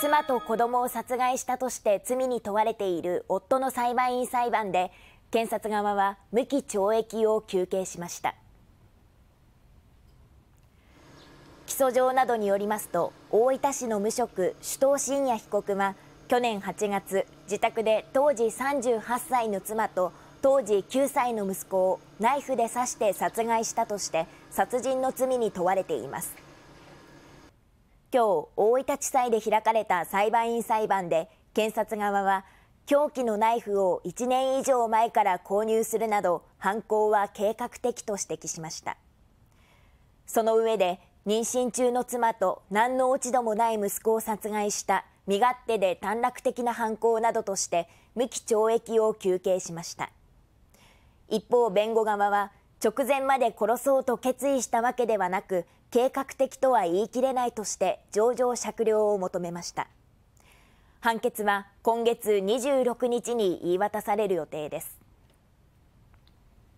妻と子供を殺害したとして罪に問われている夫の裁判員裁判で検察側は無期懲役を求刑しました起訴状などによりますと大分市の無職首藤信也被告は去年8月自宅で当時38歳の妻と当時9歳の息子をナイフで刺して殺害したとして殺人の罪に問われています今日、大分地裁で開かれた裁判員裁判で、検察側は、凶器のナイフを1年以上前から購入するなど、犯行は計画的と指摘しました。その上で、妊娠中の妻と何の落ち度もない息子を殺害した身勝手で短絡的な犯行などとして無期懲役を求刑しました一方弁護側は直前まで殺そうと決意したわけではなく計画的とは言い切れないとして上場酌量を求めました判決は今月26日に言い渡される予定です